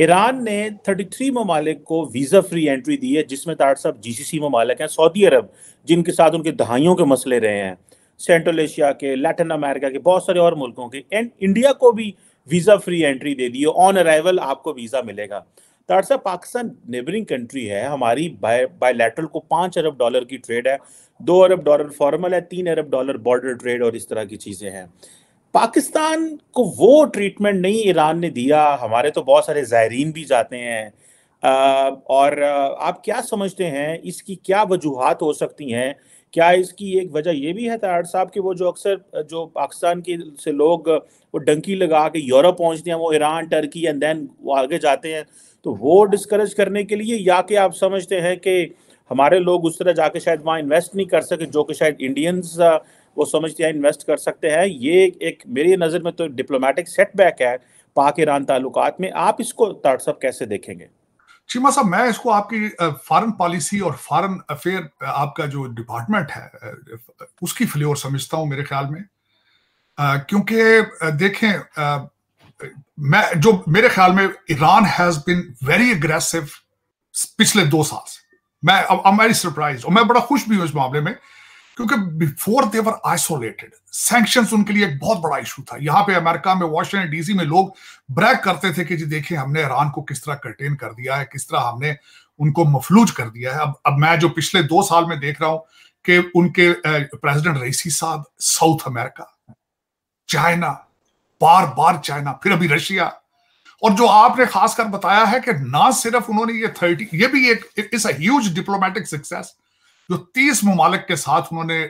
Iran ने 33 ममालिक को वीज़ा फ्री एंट्री दी है जिसमें तार साहब जी सी सी ममालिक हैं सऊदी अरब जिनके साथ उनके दहाइयों के मसले रहे हैं सेंट्रल एशिया के लैटिन अमेरिका के बहुत सारे और मुल्कों के एंड इंडिया को भी वीज़ा फ्री एंट्री दे दी है ऑन अराइवल आपको वीज़ा मिलेगा तार साहब पाकिस्तान नेबरिंग कंट्री है हमारी बायोलेटरल को पाँच अरब डॉलर की ट्रेड है दो अरब डॉलर फॉर्मल है तीन अरब डॉलर बॉर्डर ट्रेड और इस तरह की चीज़ें हैं पाकिस्तान को वो ट्रीटमेंट नहीं ईरान ने दिया हमारे तो बहुत सारे ज़ायरीन भी जाते हैं और आप क्या समझते हैं इसकी क्या वजूहत हो सकती हैं क्या इसकी एक वजह ये भी है तार साहब कि वो जो अक्सर जो पाकिस्तान के से लोग वो डंकी लगा के यूरोप पहुंचते हैं वो ईरान टर्की एंड देन वो आगे जाते हैं तो वो डिस्करेज करने के लिए या कि आप समझते हैं कि हमारे लोग उस तरह जाके शायद वहाँ इन्वेस्ट नहीं कर सके जो कि शायद इंडियंस वो समझते हैं इन्वेस्ट कर सकते हैं ये एक मेरी नज़र में तो डिप्लोमेटिक सेटबैक है पाक ईरान ताल्लुक में आप इसको तारसब कैसे देखेंगे चीमा साहब मैं इसको आपकी फॉरेन पॉलिसी और फॉरेन अफेयर आपका जो डिपार्टमेंट है उसकी फ्लेवर समझता हूँ मेरे ख्याल में क्योंकि देखें मैं जो मेरे ख्याल में Iran has been very aggressive पिछले दो साल से मैं अब आई सरप्राइज और मैं बड़ा खुश भी हूँ इस मामले में क्योंकि बिफोर देवर आइसोलेटेड सैंक्शन उनके लिए एक बहुत बड़ा इशू था यहाँ पे अमेरिका में वॉशिंगटन डीसी में लोग ब्रैक करते थे कि जी देखिए हमने ईरान को किस तरह कंटेन कर दिया है किस तरह हमने उनको मफलूज कर दिया है अब अब मैं जो पिछले दो साल में देख रहा हूं कि उनके प्रेसिडेंट रईसी साहब साउथ अमेरिका चाइना बार बार चाइना फिर अभी रशिया और जो आपने खासकर बताया है कि ना सिर्फ उन्होंने ये थर्टी ये भी एक it's a huge diplomatic success जो 30 ममालिक के साथ उन्होंने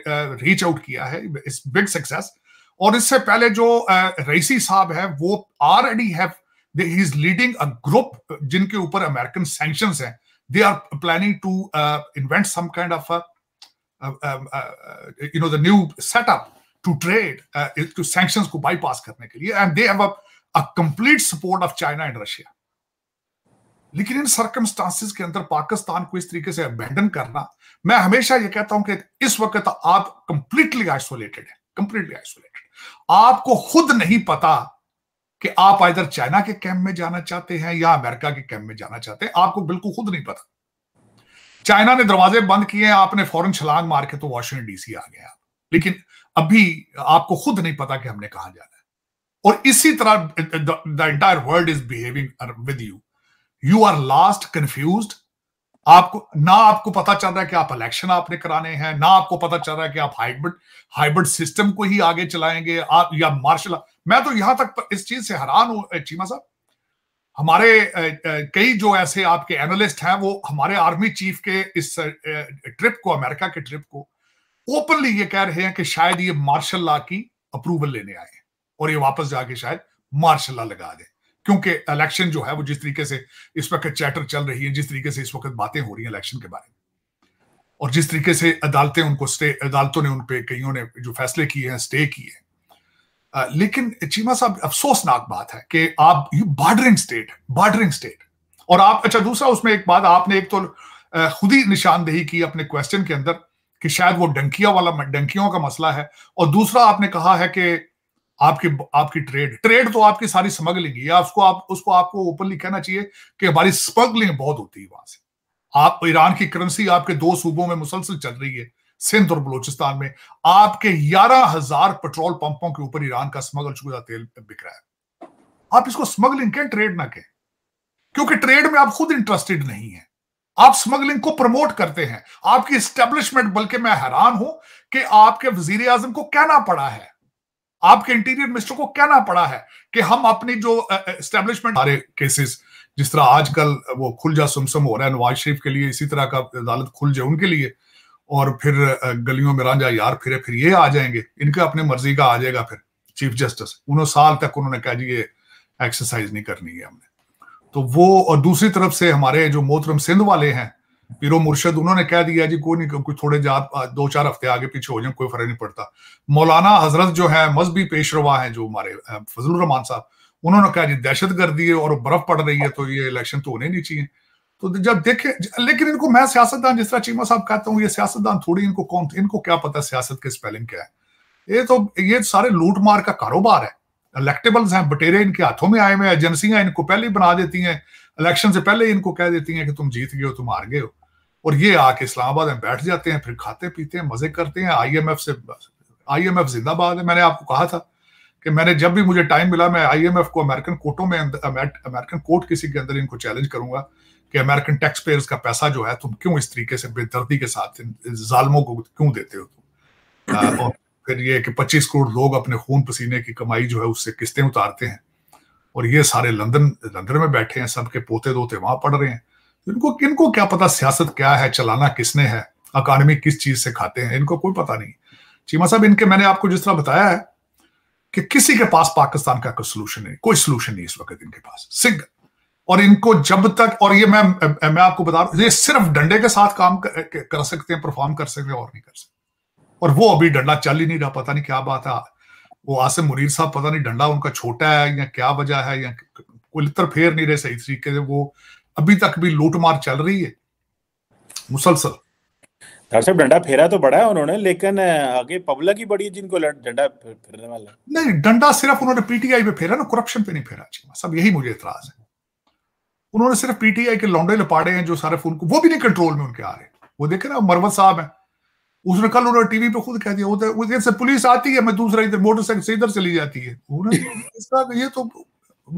रीच आउट किया है इस बिग सक्सेस और इससे पहले जो रईसी साहब है वो already have he is leading a group जिनके ऊपर अमेरिकन सेंक्शन हैं they are planning to invent some kind of you know the new setup to trade to sanctions को बाईपास करने के लिए and they have a complete support of China and Russia लेकिन in circumstances के अंदर पाकिस्तान को इस तरीके से अबेंडन करना मैं हमेशा यह कहता हूं कि इस वक्त आप कंप्लीटली आइसोलेटेड है कंप्लीटली आइसोलेटेड आपको खुद नहीं पता कि आप इधर चाइना के कैंप में जाना चाहते हैं या अमेरिका के कैंप में जाना चाहते हैं आपको बिल्कुल खुद नहीं पता चाइना ने दरवाजे बंद किए आपने फॉरन छलांग मार के तो वॉशिंगटन डीसी आ गया लेकिन अभी आपको खुद नहीं पता कि हमने कहा जाना है और इसी तरह the entire world is behaving with you you are lost confuse आपको ना आपको पता चल रहा है कि आप इलेक्शन आपने कराने हैं ना आपको पता चल रहा है कि आप हाइब्रिड हाइब्रिड सिस्टम को ही आगे चलाएंगे आप या मार्शल मैं तो यहां तक इस चीज से हैरान हूं चीमा साहब हमारे कई जो ऐसे आपके एनालिस्ट हैं वो हमारे आर्मी चीफ के इस ट्रिप को अमेरिका के ट्रिप को ओपनली ये कह रहे हैं कि शायद ये मार्शल लॉ की अप्रूवल लेने आए और ये वापस जाके शायद मार्शल लॉ लगा दें क्योंकि इलेक्शन जो है वो जिस तरीके से इस वक्त चैटर चल रही है जिस तरीके से इस वक्त बातें हो रही हैं इलेक्शन के बारे में और जिस तरीके से अदालतें उनको स्टे अदालतों ने उन पर कईयों ने जो फैसले किए हैं स्टे किए हैं लेकिन चीमा साहब अफसोसनाक बात है कि आप ये बार्डरिंग स्टेट बॉर्डरिंग स्टेट और आप अच्छा दूसरा उसमें एक बात आपने एक तो खुद ही निशानदेही की अपने क्वेश्चन के अंदर कि शायद वो डंकिया वाला डंकियों का मसला है और दूसरा आपने कहा है कि आपकी आपकी ट्रेड ट्रेड तो आपकी सारी स्मगलिंग या उसको आप उसको आपको ओपनली कहना चाहिए कि हमारी स्मगलिंग बहुत होती है वहां से आप ईरान की करेंसी आपके दो सूबों में मुसलसल चल रही है सिंध और बलोचिस्तान में आपके ग्यारह हजार पेट्रोल पंपों के ऊपर ईरान का स्मगल शुदा तेल बिक रहा है आप इसको स्मगलिंग कहें ट्रेड ना कहें क्योंकि ट्रेड में आप खुद इंटरेस्टेड नहीं है आप स्मगलिंग को प्रमोट करते हैं आपकी स्टेब्लिशमेंट बल्कि मैं हैरान हूं कि आपके वजीर आजम को कहना पड़ा है आपके इंटीरियर मिनिस्टर को कहना पड़ा है कि हम अपनी जो एस्टेब्लिशमेंट सारे केसेस जिस तरह आजकल वो खुल जा सुमसम हो रहा है नवाज शरीफ के लिए इसी तरह का अदालत खुल जाए उनके लिए और फिर गलियों में रांझा यार फिरे फिर ये आ जाएंगे इनके अपने मर्जी का आ जाएगा फिर चीफ जस्टिस उन्होंने साल तक उन्होंने कहा जी ये एक्सरसाइज नहीं करनी है हमने तो वो और दूसरी तरफ से हमारे जो मोहतरम सिंध वाले हैं पीरो मुर्शद उन्होंने कह दिया जी कोई नहीं कोई थोड़े जात दो चार हफ्ते आगे पीछे हो जाए कोई फर्क नहीं पड़ता मौलाना हजरत जो है मजहबी पेशरवा है जो हमारे फजल रहमान साहब उन्होंने कहा जी दहशत गर्दी है और बर्फ पड़ रही है तो ये इलेक्शन तो होने नहीं चाहिए तो जब देखे लेकिन इनको मैं सियासतदान जिस तरह चीमा साहब कहता हूँ ये सियासतदान थोड़ी इनको कौन इनको क्या पता सियासत के स्पेलिंग क्या है ये तो ये सारे लूट मार का कारोबार है इलेक्टेबल्स हैं बटेरे इनके हाथों में आए हुए एजेंसियां इनको पहले बना देती हैं इलेक्शन से पहले ही इनको कह देती हैं कि तुम जीत गए हो तुम हार गए हो और ये आके इस्लामाबाद में बैठ जाते हैं फिर खाते पीते हैं मजे करते हैं आईएमएफ से आईएमएफ जिंदाबाद है मैंने आपको कहा था कि मैंने जब भी मुझे टाइम मिला मैं आईएमएफ को अमेरिकन कोर्टों में अमेरिकन कोर्ट किसी के अंदर इनको चैलेंज करूंगा कि अमेरिकन टैक्स पेयर्स का पैसा जो है तुम क्यों इस तरीके से बेदर्दी के साथ जालमों को क्यों देते हो तुम और फिर ये कि पच्चीस करोड़ लोग अपने खून पसीने की कमाई जो है उससे किस्तें उतारते हैं और ये सारे लंदन लंदन में बैठे हैं सबके पोते दोते वहां पढ़ रहे हैं इनको किनको क्या पता सियासत क्या है चलाना किसने है अकाडमी किस चीज से खाते हैं इनको कोई पता नहीं चीमा साहब इनके मैंने आपको जिस तरह बताया है कि किसी के पास पाकिस्तान का कोई सोल्यूशन नहीं कोई सोल्यूशन नहीं इस वक्त इनके पास सिंह और इनको जब तक और ये मैं मैं आपको बता रहा ये सिर्फ डंडे के साथ काम कर, कर सकते हैं परफॉर्म कर सकते हैं और नहीं कर सकते और वो अभी डंडा चल ही नहीं रहा पता नहीं क्या बात है वो आसिम मुनीर साहब पता नहीं डंडा उनका छोटा है या क्या वजह है या कोई लितर फेर नहीं रहे सही तरीके से वो अभी तक भी लूटमार चल रही है मुसलसल डॉक्टर साहब डंडा फेरा तो बड़ा है उन्होंने लेकिन आगे पब्लिक ही बड़ी है जिनको डंडा फेरने वाला नहीं डंडा सिर्फ उन्होंने पीटीआई पे फेरा ना करप्शन पे नहीं फेरा हाँ, सब यही मुझे इतराज है उन्होंने सिर्फ पीटीआई के लौंडे लपाड़े हैं जो सारे फोन को वो भी नहीं कंट्रोल में उनके आ रहे वो देखे ना मरवत साहब है उसने कल उन्होंने टीवी पे खुद कह दिया उधर उधर से पुलिस आती है मैं दूसरा इधर मोटरसाइकिल से इधर चली जाती है इस तरह का ये तो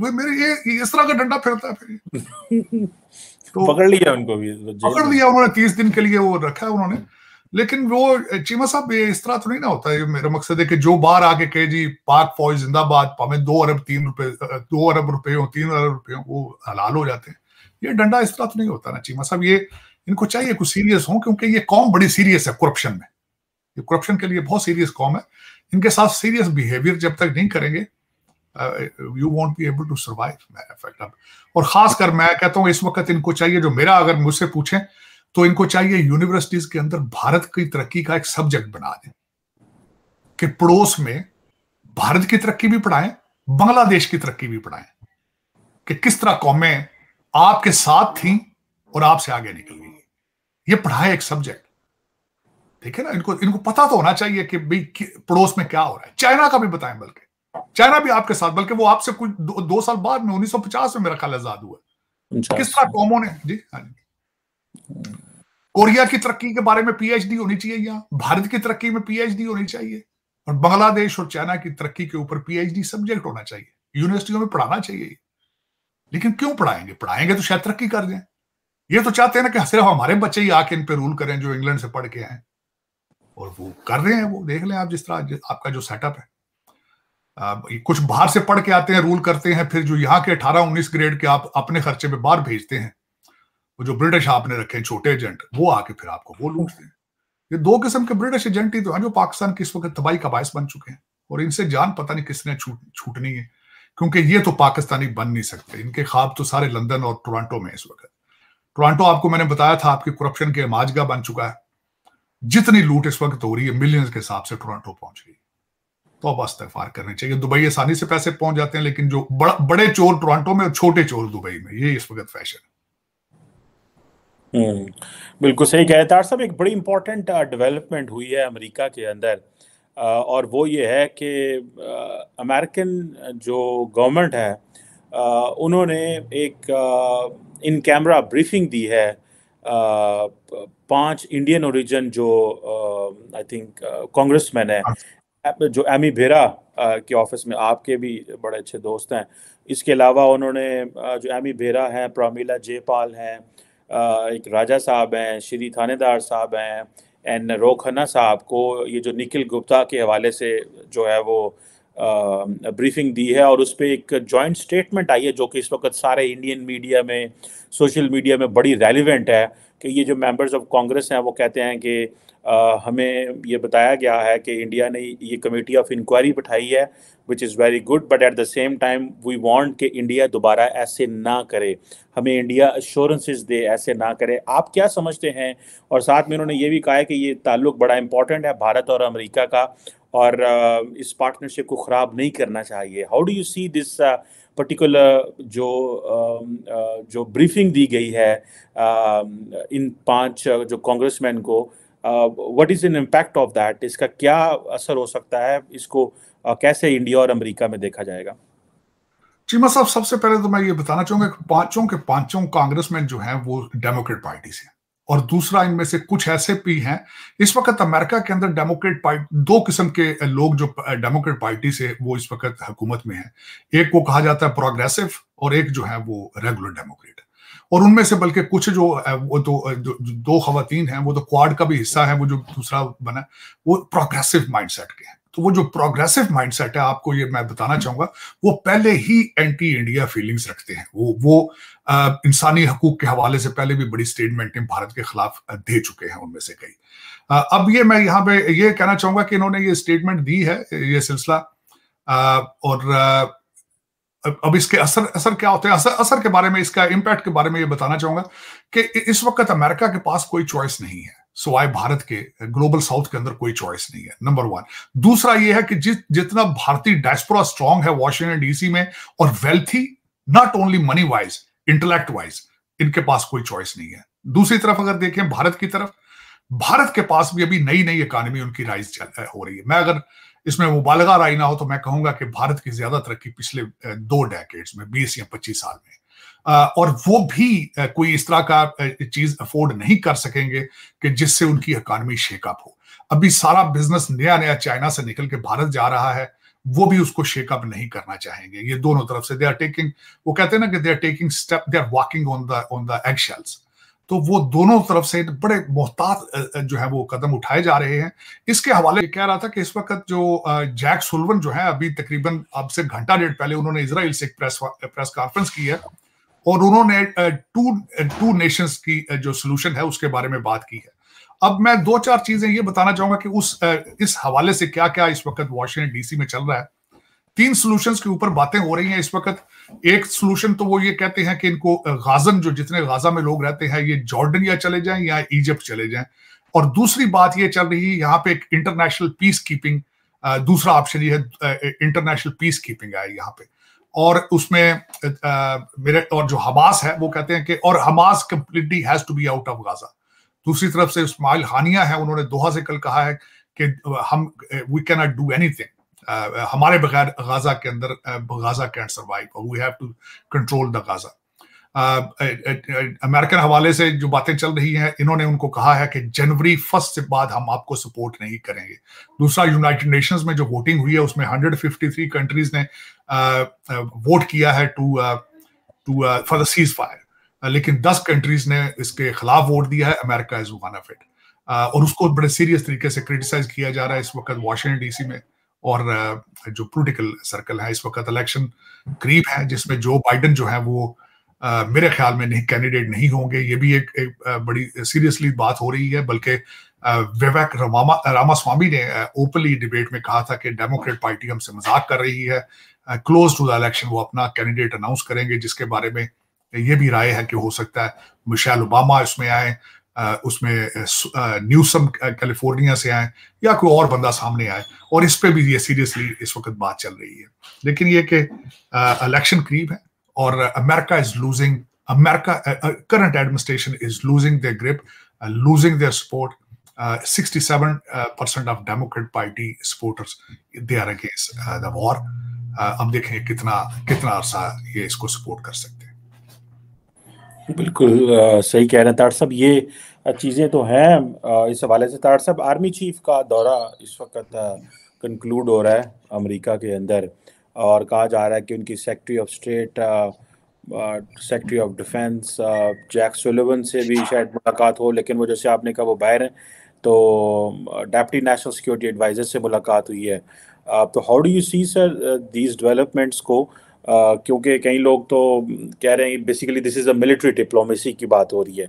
वे मेरे ये इस तरह का डंडा फिरता है तो पकड़ लिया उनको भी पकड़ लिया उन्होंने तीस दिन के लिए वो रखा है उन्होंने लेकिन वो चीमा साहब ये इस तरह तो नहीं ना होता है मेरा मकसद है कि जो बाहर आके कहे जी पाक फौज जिंदाबाद हमें दो अरब तीन रुपए दो अरब रुपये हो तीन अरब रुपये हो वो हलाल हो जाते हैं ये डंडा इस तरह तो नहीं होता ना चीमा साहब ये इनको चाहिए कुछ सीरियस हो क्योंकि ये कॉम बड़ी सीरियस है करप्शन में ये करप्शन के लिए बहुत सीरियस कॉम है इनके साथ सीरियस बिहेवियर जब तक नहीं करेंगे you won't be able to survive और खासकर मैं कहता हूँ इस वक्त इनको चाहिए जो मेरा अगर मुझसे पूछें तो इनको चाहिए यूनिवर्सिटीज के अंदर भारत की तरक्की का एक सब्जेक्ट बना दें कि पड़ोस में भारत की तरक्की भी पढ़ाएं बांग्लादेश की तरक्की भी पढ़ाएं कि किस तरह कौमें आपके साथ थी और आपसे आगे निकल गई ये पढ़ाए एक सब्जेक्ट ठीक है ना इनको इनको पता तो होना चाहिए कि भाई पड़ोस में क्या हो रहा है चाइना का भी बताएं बल्कि चाइना भी आपके साथ बल्कि वो आपसे कुछ दो, दो साल बाद में 1950 में मेरा ख्याल आजाद हुआ अच्छा, किस तरह कॉमो अच्छा। ने जी हाँ जी कोरिया की तरक्की के बारे में पीएचडी होनी चाहिए यहाँ भारत की तरक्की में पीएचडी होनी चाहिए और बांग्लादेश और चाइना की तरक्की के ऊपर पीएचडी सब्जेक्ट होना चाहिए यूनिवर्सिटियों में पढ़ाना चाहिए लेकिन क्यों पढ़ाएंगे पढ़ाएंगे तो शायद तरक्की कर जाए ये तो चाहते हैं ना कि सिर्फ हमारे बच्चे ही आके इन पे रूल करें जो इंग्लैंड से पढ़ के आए और वो कर रहे हैं वो देख लें आप जिस तरह आपका जो सेटअप है आ, कुछ बाहर से पढ़ के आते हैं रूल करते हैं फिर जो यहाँ के अठारह उन्नीस ग्रेड के आप अपने खर्चे में बाहर भेजते हैं वो जो ब्रिटिश आपने रखे हैं छोटे एजेंट वो आके फिर आपको वो लूटते हैं ये दो किस्म के ब्रिटिश एजेंट ही तो हैं जो पाकिस्तान की इस वक्त तबाही का बायस बन चुके हैं और इनसे जान पता नहीं किसने छूट छूटनी है क्योंकि ये तो पाकिस्तानी बन नहीं सकते इनके ख्वाब तो सारे लंदन और टोरंटो में इस वक्त टोरंटो आपको मैंने बताया था आपके करप्शन के माजगा बन चुका है जितनी लूट इस वक्त हो रही है मिलियंस के हिसाब से टोरंटो पहुंच गई तो अब अस्तफार करने चाहिए दुबई आसानी से पैसे पहुंच जाते हैं लेकिन जो बड़, बड़े चोर टोरंटो में और छोटे चोर दुबई में ये इस वक्त फैशन है हम्म, बिल्कुल सही कह रहे तार साहब एक बड़ी इम्पोर्टेंट डेवलपमेंट uh, हुई है अमेरिका के अंदर uh, और वो ये है कि अमेरिकन uh, जो गवर्नमेंट है उन्होंने एक इन कैमरा ब्रीफिंग दी है पांच इंडियन ओरिजिन जो आई थिंक कांग्रेस मैन है जो एमी भेरा के ऑफिस में आपके भी बड़े अच्छे दोस्त हैं इसके अलावा उन्होंने जो एमी भेरा हैं प्रमीला जयपाल हैं एक राजा साहब हैं श्री थानेदार साहब हैं एंड रोखना साहब को ये जो निखिल गुप्ता के हवाले से जो है वो ब्रीफिंग दी है और उस पर एक जॉइंट स्टेटमेंट आई है जो कि इस वक्त सारे इंडियन मीडिया में सोशल मीडिया में बड़ी रेलिवेंट है कि ये जो मेंबर्स ऑफ कांग्रेस हैं वो कहते हैं कि आ, हमें ये बताया गया है कि इंडिया ने ये कमेटी ऑफ इंक्वायरी बिठाई है which is very good but at the same time we want कि इंडिया दोबारा ऐसे ना करे हमें इंडिया अश्योरेंसेज दे ऐसे ना करे आप क्या समझते हैं और साथ में उन्होंने ये भी कहा है कि ये ताल्लुक बड़ा इंपॉर्टेंट है भारत और अमेरिका का और इस पार्टनरशिप को ख़राब नहीं करना चाहिए how do you see this particular जो जो ब्रीफिंग दी गई है इन पांच जो कांग्रेसमैन को what is an impact of that इसका क्या असर हो सकता है इसको कैसे इंडिया और अमेरिका में देखा जाएगा चीमा साहब सबसे पहले तो मैं ये बताना चाहूंगा कि पांचों के पांचों कांग्रेसमैन जो हैं वो डेमोक्रेट पार्टी से और दूसरा इनमें से कुछ ऐसे भी हैं इस वक्त अमेरिका के अंदर डेमोक्रेट पार्टी दो किस्म के लोग जो डेमोक्रेट पार्टी से वो इस वक्त हुकूमत में हैं एक को कहा जाता है प्रोग्रेसिव और एक जो है वो रेगुलर डेमोक्रेट और उनमें से बल्कि कुछ जो वो तो, दो दो, खातन हैं वो तो क्वाड का भी हिस्सा है वो जो दूसरा बना वो प्रोग्रेसिव माइंड के हैं तो वो जो प्रोग्रेसिव माइंडसेट है आपको ये मैं बताना हम्म। चाहूंगा वो पहले ही एंटी इंडिया फीलिंग्स रखते हैं वो वो इंसानी हकूक के हवाले से पहले भी बड़ी स्टेटमेंटें भारत के खिलाफ दे चुके हैं उनमें से कई अब ये मैं यहाँ पे ये कहना चाहूंगा कि इन्होंने ये स्टेटमेंट दी है ये सिलसिला और अब इसके असर असर क्या होते हैं असर असर के बारे में इसका इम्पैक्ट के बारे में ये बताना चाहूंगा कि इस वक्त अमेरिका के पास कोई चॉइस नहीं है सिवाय भारत के ग्लोबल साउथ के अंदर कोई चॉइस नहीं है नंबर वन दूसरा यह है कि जि, जितना भारतीय डायस्पोरा स्ट्रांग है वॉशिंगटन डीसी में और wealthy not only money wise intellect wise इनके पास कोई चॉइस नहीं है दूसरी तरफ अगर देखें भारत की तरफ भारत के पास भी अभी नई नई इकानमी उनकी राइज हो रही है मैं अगर इसमें मुबालगा राय ना हो तो मैं कहूंगा कि भारत की ज्यादा तरक्की पिछले दो डेकेड्स में बीस या पच्चीस साल में और वो भी कोई इस तरह का चीज अफोर्ड नहीं कर सकेंगे कि जिससे उनकी इकॉनमी शेकअप हो अभी सारा बिजनेस नया नया चाइना से निकल के भारत जा रहा है वो भी उसको शेकअप नहीं करना चाहेंगे ये दोनों तरफ से दे आर टेकिंग वो कहते हैं ना कि they are taking step they are walking on the on the egg shells तो वो दोनों तरफ से बड़े मोहतात जो है वो कदम उठाए जा रहे हैं इसके हवाले कह रहा था कि इस वक्त जो जैक सुलवन जो है अभी तकरीबन अब से घंटा डेढ़ पहले उन्होंने इसराइल से एक प्रेस प्रेस कॉन्फ्रेंस की है और उन्होंने टू टू नेशंस की जो सोल्यूशन है उसके बारे में बात की है अब मैं दो चार चीजें ये बताना चाहूंगा कि उस इस हवाले से क्या क्या इस वक्त वॉशिंगटन डीसी में चल रहा है तीन सोल्यूशन के ऊपर बातें हो रही हैं इस वक्त एक सोल्यूशन तो वो ये कहते हैं कि इनको गाजन जो जितने गाजा में लोग रहते हैं ये जॉर्डन या चले जाएं या इजिप्ट चले जाएं और दूसरी बात ये चल रही है यहाँ पे एक इंटरनेशनल पीस कीपिंग दूसरा ऑप्शन ये है इंटरनेशनल पीस कीपिंग है यहाँ पे और उसमें मेरे और जो हमास है वो कहते हैं कि और Hamas completely has to be out of Gaza दूसरी तरफ से इस्माइल हानिया है उन्होंने दोहा से कल कहा है कि हम we can not do any हमारे बगैर गाजा के अंदर Gaza can't survive we have to control the Gaza American हवाले से जो बातें चल रही हैं इन्होंने उनको कहा है कि जनवरी फर्स्ट से बाद हम आपको सपोर्ट नहीं करेंगे दूसरा यूनाइटेड नेशंस में जो वोटिंग हुई है उसमें 153 कंट्रीज ने वोट किया है to to for the cease fire लेकिन 10 कंट्रीज ने इसके खिलाफ वोट दिया है America is one of it और उसको बड़े सीरियस तरीके से क्रिटिसाइज किया जा रहा है इस वक्त वाशिंगटन डीसी में और जो पोलिटिकल सर्कल है इस वक्त इलेक्शन करीब है जिसमें जो बाइडन जो है वो मेरे ख्याल में नहीं कैंडिडेट नहीं होंगे ये भी एक, एक, एक बड़ी सीरियसली बात हो रही है बल्कि विवेक रामा रामास्वामी ने ओपनली डिबेट में कहा था कि डेमोक्रेट पार्टी हमसे मजाक कर रही है क्लोज टू द इलेक्शन वो अपना कैंडिडेट अनाउंस करेंगे जिसके बारे में ये भी राय है कि हो सकता है मिशेल ओबामा इसमें आए उसमें न्यूसम कैलिफोर्निया से आए या कोई और बंदा सामने आए और इस पर भी ये सीरियसली इस वक्त बात चल रही है लेकिन ये कि इलेक्शन करीब है or uh, America is losing, America, uh, uh, current administration is losing their grip, uh, losing their support. 67% uh, of Democrat Party supporters, they are against uh, the war. हम देखेंगे कितना कितना अरसा ये इसको सपोर्ट कर सकते हैं बिल्कुल आ, सही कह रहे हैं तार साहब ये चीज़ें तो हैं इस हवाले से तार साहब आर्मी चीफ का दौरा इस वक्त कंक्लूड हो रहा है अमेरिका के अंदर और कहा जा रहा है कि उनकी secretary of state secretary of defence Jack Sullivan से भी शायद मुलाकात हो लेकिन वो जैसे आपने कहा वो बाहर हैं तो डेप्टी नेशनल सिक्योरिटी एडवाइज़र से मुलाकात हुई है uh, तो how do you see sir these developments को Uh, क्योंकि कई लोग तो um, कह रहे हैं basically this is a military diplomacy की बात हो रही है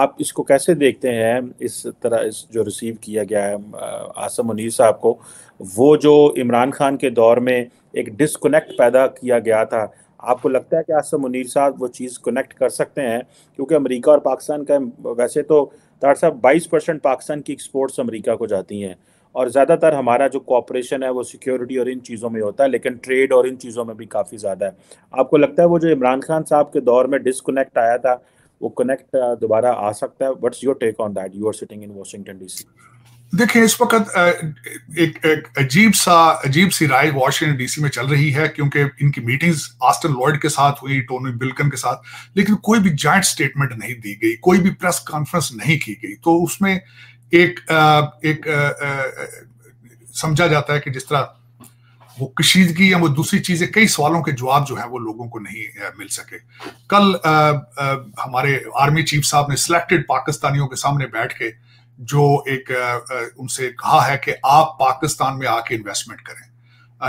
आप इसको कैसे देखते हैं इस तरह इस जो रिसीव किया गया है uh, आसम मुनीर साहब को वो जो इमरान खान के दौर में एक डिसकनेक्ट पैदा किया गया था आपको लगता है कि आसम मुनीर साहब वो चीज़ कनेक्ट कर सकते हैं क्योंकि अमेरिका और पाकिस्तान का वैसे तो तार साहब 22 परसेंट पाकिस्तान की एक्सपोर्ट्स अमेरिका को जाती हैं और ज़्यादातर हमारा जो कॉपरेशन है वो सिक्योरिटी और इन चीज़ों में होता है लेकिन ट्रेड और इन चीज़ों में भी काफ़ी ज़्यादा है आपको लगता है वो जो इमरान खान साहब के दौर में डिसकनेक्ट आया था वो कनेक्ट दोबारा आ सकता है what's your take on that you are sitting in Washington C देखिए इस वक्त एक, अजीब सा अजीब सी राय वॉशिंगटन डीसी में चल रही है क्योंकि इनकी मीटिंग्स आस्टन लॉयड के साथ हुई टोनी बिल्कन के साथ लेकिन कोई भी जॉइंट स्टेटमेंट नहीं दी गई कोई भी प्रेस कॉन्फ्रेंस नहीं की गई तो उसमें एक एक समझा जाता है कि जिस तरह वो कशीदगी या वो दूसरी चीजें कई सवालों के जवाब जो है वो लोगों को नहीं मिल सके कल आ, आ, हमारे आर्मी चीफ साहब ने सिलेक्टेड पाकिस्तानियों के सामने बैठ के जो एक उनसे कहा है कि आप पाकिस्तान में आके इन्वेस्टमेंट करें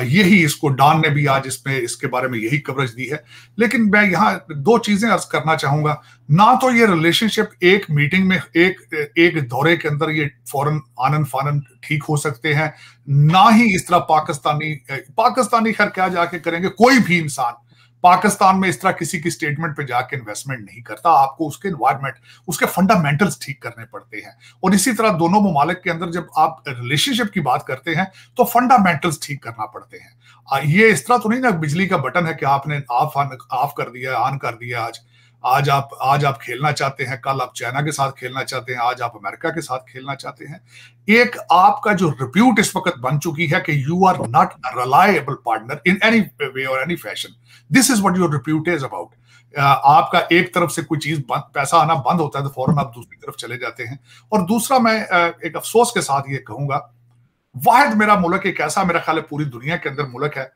यही इसको डॉन ने भी आज इसमें इसके बारे में यही कवरेज दी है लेकिन मैं यहाँ दो चीजें अर्ज करना चाहूंगा ना तो ये रिलेशनशिप एक मीटिंग में एक एक दौरे के अंदर ये फौरन आनंद फानन ठीक हो सकते हैं ना ही इस तरह पाकिस्तानी पाकिस्तानी खैर क्या जाके करेंगे कोई भी इंसान पाकिस्तान में इस तरह किसी की स्टेटमेंट पे जाके इन्वेस्टमेंट नहीं करता आपको उसके इन्वायरमेंट उसके फंडामेंटल्स ठीक करने पड़ते हैं और इसी तरह दोनों ममालिक के अंदर जब आप रिलेशनशिप की बात करते हैं तो फंडामेंटल्स ठीक करना पड़ते हैं ये इस तरह तो नहीं ना बिजली का बटन है कि आपने ऑफ ऑन ऑफ कर दिया ऑन कर दिया आज आज आप आज आप खेलना चाहते हैं कल आप चाइना के साथ खेलना चाहते हैं आज आप अमेरिका के साथ खेलना चाहते हैं एक आपका जो रिप्यूट इस वक्त बन चुकी है कि you are not reliable partner in any way और any fashion this is what your repute is about आपका एक तरफ से कोई चीज बंद पैसा आना बंद होता है तो फौरन आप दूसरी तरफ चले जाते हैं और दूसरा मैं एक अफसोस के साथ ये कहूंगा वाहद मेरा मुल्क एक ऐसा मेरा ख्याल है पूरी दुनिया के अंदर मुल्क है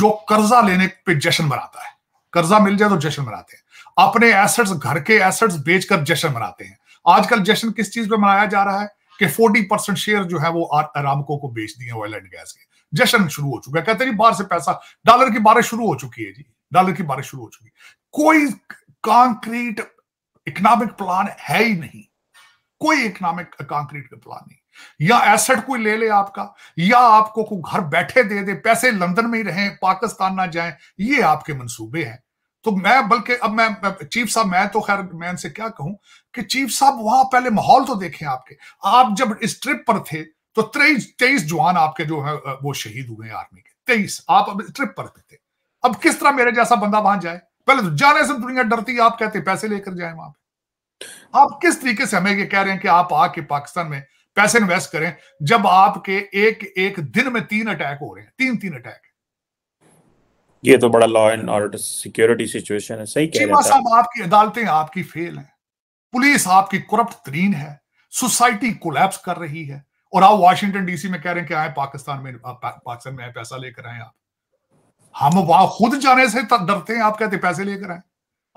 जो कर्जा लेने पे जश्न मनाता है कर्जा मिल जाए तो जश्न मनाते हैं अपने एसेट्स घर के एसेट्स बेचकर जश्न मनाते हैं आजकल जश्न किस चीज पे मनाया जा रहा है कि 40 परसेंट शेयर जो है वो अरामको को बेच दिए ऑयल एंड गैस के जश्न शुरू हो चुका है कहते हैं बाहर से पैसा डॉलर की बारिश शुरू हो चुकी है जी डॉलर की बारिश शुरू हो चुकी है कोई कॉन्क्रीट इकोनॉमिक प्लान है ही नहीं कोई इकोनॉमिक कॉन्क्रीट का प्लान नहीं या एसेट कोई ले ले आपका या आपको को घर बैठे दे दे पैसे लंदन में ही रहें पाकिस्तान ना जाएं ये आपके मंसूबे हैं तो मैं बल्कि अब मैं चीफ साहब मैं तो खैर मैं इनसे क्या कहूं कि चीफ साहब वहां पहले माहौल तो देखें आपके आप जब इस ट्रिप पर थे तो तेईस तेईस जवान आपके जो है वो शहीद हुए आर्मी के तेईस आप अब ट्रिप पर थे अब किस तरह मेरे जैसा बंदा वहां जाए पहले तो जाने से दुनिया डरती है आप कहते पैसे लेकर जाए वहां पर आप किस तरीके से हमें ये कह रहे हैं कि आप आके पाकिस्तान में पैसे इन्वेस्ट करें जब आपके एक एक दिन में तीन अटैक हो रहे हैं तीन तीन अटैक ये तो बड़ा law and order security situation है सही कह रहे साहब आपकी अदालतें आपकी फेल हैं पुलिस आपकी करप्ट तरीन है सोसाइटी कोलैप्स कर रही है और आप वाशिंगटन डीसी में कह रहे हैं कि आए पाकिस्तान में पाकिस्तान में पैसा लेकर आए आप हम वहां खुद जाने से डरते हैं आप कहते पैसे लेकर आए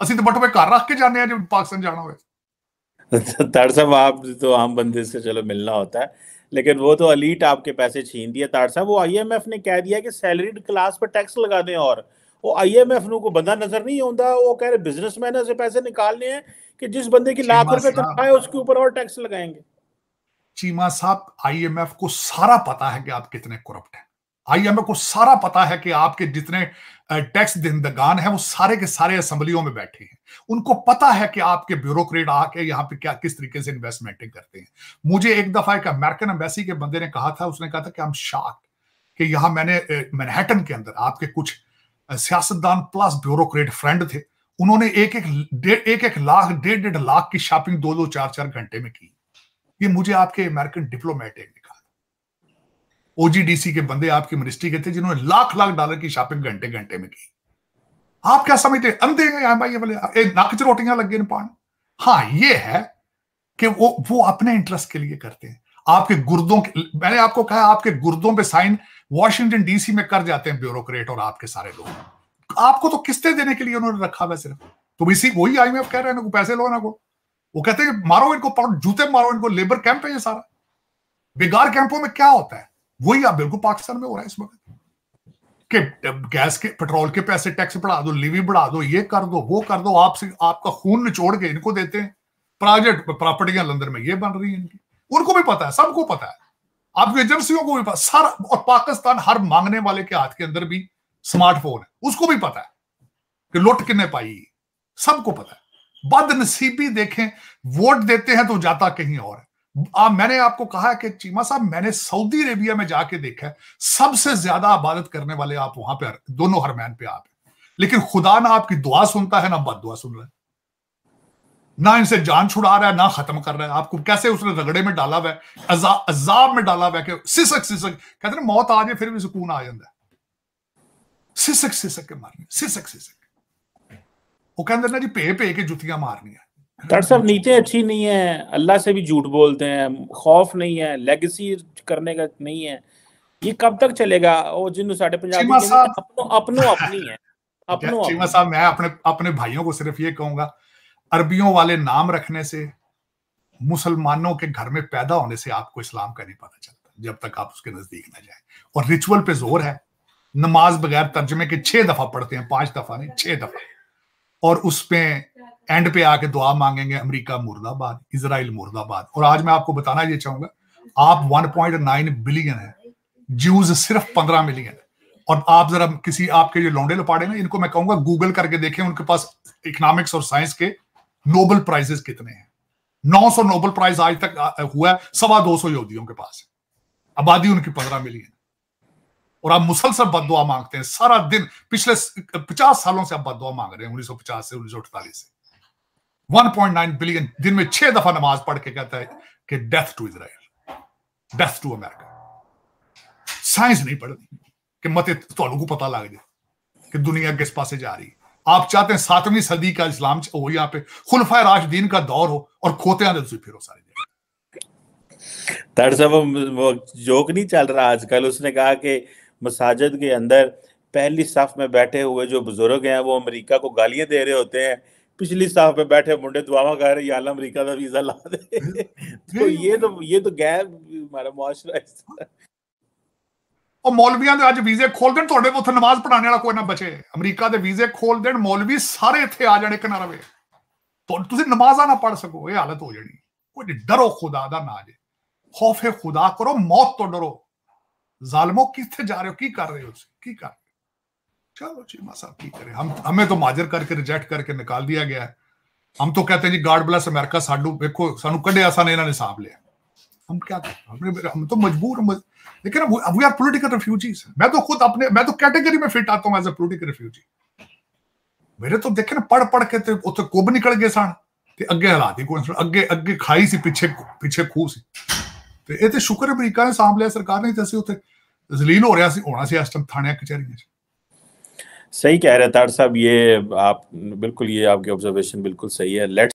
असि तो ਬਟਵੇ घर रख के जाने ਆ ਜੇ ਪਾਕਿਸਤਾਨ ਜਾਣਾ ਹੋਵੇ ਤੜ ਸਾਹਿਬ ਆਪ ਤੋਂ ਆਮ ਬੰਦੇ ਸੇ ਚਲੋ लेकिन वो तो अलीट आपके पैसे छीन दिए ताड़ साहब वो आईएमएफ ने कह दिया कि सैलरीड क्लास पर टैक्स लगा दें और ਉਹ ਆਈਐਮਐਫ को बंदा नजर नहीं ਨਹੀਂ वो कह रहे बिजनेस मैन से पैसे निकालने हैं कि जिस बंदे की लाख रुपए तनख्वाह है उसके ऊपर और टैक्स लगाएंगे चीमा साहब आईएमएफ को सारा पता है कि आप कितने करप्ट हैं आईएमएफ को सारा पता है कि आपके जितने टैक्स दिंदगान हैं वो सारे के सारे असम्बलियों में बैठे हैं उनको पता है कि आपके ब्यूरोक्रेट आके यहाँ पे क्या किस तरीके से इन्वेस्टमेंट करते हैं मुझे एक दफा एक अमेरिकन एम्बेसी के बंदे ने कहा था उसने कहा था कि हम शार्क कि यहाँ मैंने मैनहटन के अंदर आपके कुछ सियासतदान प्लस ब्यूरोक्रेट फ्रेंड थे उन्होंने एक एक एक एक लाख डेढ़ डेढ़ लाख की शॉपिंग दो दो चार चार घंटे में की ये मुझे आपके अमेरिकन डिप्लोमेटिक ओजीडीसी के बंदे आपकी मिनिस्ट्री के थे जिन्होंने लाख लाख डॉलर की शॉपिंग घंटे घंटे में की आप क्या समझते अंधे हैं भाई बोले नाक रोटियां लग गए पान हाँ ये है कि वो वो अपने इंटरेस्ट के लिए करते हैं आपके गुर्दों के मैंने आपको कहा आपके गुर्दों पे साइन वॉशिंगटन डीसी में कर जाते हैं ब्यूरोक्रेट और आपके सारे लोग आपको तो किस्ते देने के लिए उन्होंने रखा हुआ सिर्फ तो इसी वही में कह रहे हैं पैसे लो ना को वो कहते हैं मारो इनको जूते मारो इनको लेबर कैंप है ये सारा बेगार कैंपों में क्या होता है वही आप बिल्कुल पाकिस्तान में हो रहा है इस वक्त कि गैस के पेट्रोल के पैसे टैक्स बढ़ा दो लिवी बढ़ा दो ये कर दो वो कर दो आपसे आपका खून निचोड़ के इनको देते हैं प्राइवेट प्रॉपर्टियां लंदन में ये बन रही है इनकी उनको भी पता है सबको पता है आपकी एजेंसियों को भी पता सर और पाकिस्तान हर मांगने वाले के हाथ के अंदर भी स्मार्टफोन है उसको भी पता है कि लुट किने पाई सबको पता है बदनसीबी देखें वोट देते हैं तो जाता कहीं और है आ, मैंने आपको कहा कि चीमा साहब मैंने सऊदी अरेबिया में जाके देखा है सबसे ज्यादा आबादत करने वाले आप वहां पर दोनों हरमैन पे आप लेकिन खुदा ना आपकी दुआ सुनता है ना बद दुआ सुन रहा है ना इनसे जान छुड़ा रहा है ना खत्म कर रहा है आपको कैसे उसने रगड़े में डाला हुआ है अजा, अजाब में डाला हुआ है सिसक सिसक कहते ना मौत आ जाए फिर भी सुकून आ जाता है सिसक सिसक के मारने सिसक सिसक वो कहते ना जी पे पे के जुतियां मारनी है डॉक्टर साहब नीचे अच्छी नहीं है अल्लाह से भी झूठ बोलते हैं खौफ नहीं है लेगेसी करने का नहीं है ये कब तक चलेगा वो जिन साढ़े पंजाब अपनो अपनो अपनी है अपनो चीमा साहब मैं अपने अपने भाइयों को सिर्फ ये कहूंगा अरबियों वाले नाम रखने से मुसलमानों के घर में पैदा होने से आपको इस्लाम का नहीं पता चलता जब तक आप उसके नजदीक ना जाए और रिचुअल पे जोर है नमाज बगैर तर्जमे के छह दफा पढ़ते हैं पांच दफा नहीं छह दफा और उसमें एंड पे आके दुआ मांगेंगे अमेरिका मुर्दाबाद इसराइल मुर्दाबाद और आज मैं आपको बताना ये चाहूंगा आप 1.9 बिलियन है ज्यूज सिर्फ 15 मिलियन है और आप जरा किसी आपके जो लौंडे लपाड़े ना इनको मैं कहूंगा गूगल करके देखें उनके पास इकोनॉमिक्स और साइंस के नोबल प्राइजेस कितने हैं 900 नोबल प्राइज आज तक हुआ है सवा दो सौ योदियों के पास आबादी उनकी पंद्रह मिलियन और आप मुसलसल बदुआ मांगते हैं सारा दिन पिछले पचास सालों से आप बदुआ मांग रहे हैं उन्नीस से उन्नीस से 1.9 बिलियन दिन में छह दफा नमाज पढ़ के कहता है कि death to Israel death to America science नहीं पढ़नी कि मत तो को पता लग जाए कि दुनिया किस पास जा रही है आप चाहते हैं सातवीं सदी का इस्लाम हो यहाँ पे खुलफा राशदीन का दौर हो और खोते आने फिर हो सारी साहब वो जोक नहीं चल रहा आजकल उसने कहा कि मसाजिद के अंदर पहली सफ में बैठे हुए जो बुजुर्ग हैं वो अमेरिका को गालियां दे रहे होते हैं पिछली साफ में बैठे मुंडे दुआवा कर रहे यार अमरीका का वीजा ला दे तो ये तो ये तो गैर हमारा मुआशरा ਉਹ ਮੌਲਵੀਆਂ ਦੇ ਅੱਜ ਵੀਜ਼ੇ ਖੋਲ ਦੇਣ ਤੁਹਾਡੇ ਕੋਲ ਉੱਥੇ ਨਮਾਜ਼ ਪੜਾਉਣ ਵਾਲਾ ਕੋਈ ਨਾ ਬਚੇ ਅਮਰੀਕਾ ਦੇ ਵੀਜ਼ੇ ਖੋਲ ਦੇਣ ਮੌਲਵੀ ਸਾਰੇ ਇੱਥੇ ਆ ਜਾਣੇ ਕਿਨਾਰਾ ਵੇ ਤੁਸੀਂ ਨਮਾਜ਼ਾਂ ਨਾ ਪੜ ਸਕੋ ਇਹ ਹਾਲਤ ਹੋ ਜਾਣੀ ਕੋਈ ਡਰੋ ਖੁਦਾ ਦਾ ਨਾ ਜੇ ਖੌਫੇ ਖੁਦਾ ਕਰੋ ਮੌਤ ਤੋਂ ਡਰੋ ਜ਼ਾਲਮੋ ਕਿੱਥੇ ਜਾ ਰਹੇ ਹੋ ਕੀ ਕਰ ਰਹੇ ਹੋ ਤੁਸੀਂ ਕੀ ਕਰ चलो चीमा साहब ठीक करे हम हमें तो माजर करके रिजेक्ट करके निकाल दिया गया है हम तो कहते हैं जी गॉड ब्लेस अमेरिका साडू देखो सानू कढ़िया सन इन्होंने हिसाब लिया हम क्या करते हमने हम तो मजबूर लेकिन वी आर पॉलिटिकल रिफ्यूजीज मैं तो खुद अपने मैं तो कैटेगरी में फिट आता हूं तो तो एज ए पॉलिटिकल रिफ्यूजी ਮੇਰੇ ਤੋਂ ਦੇਖੇ ਨਾ ਪੜ ਪੜ ਕੇ ਤੇ ਉੱਥੇ ਕੁੱਬ ਨਿਕਲ ਗਏ ਸਨ ਤੇ ਅੱਗੇ ਹਾਲਾਤ ਹੀ ਕੋਈ ਅੱਗੇ ਅੱਗੇ ਖਾਈ ਸੀ ਪਿੱਛੇ ਪਿੱਛੇ ਖੂਹ ਸੀ ਤੇ ਇਹ ਤੇ ਸ਼ੁਕਰ ਅਮਰੀਕਾ ਨੇ ਸਾਂਭ ਸਰਕਾਰ ਨੇ ਤੇ ਅਸੀਂ ਉੱਥੇ ਜ਼ਲੀਲ ਹੋ ਰਿਹਾ ਸੀ ਹੋਣਾ ਸੀ ਇਸ ਥਾਣਿਆਂ ਕਚਹਿਰੀਆਂ 'ਚ सही कह रहे हैं तार साहब ये आप बिल्कुल ये आपकी ऑब्जर्वेशन बिल्कुल सही है लेट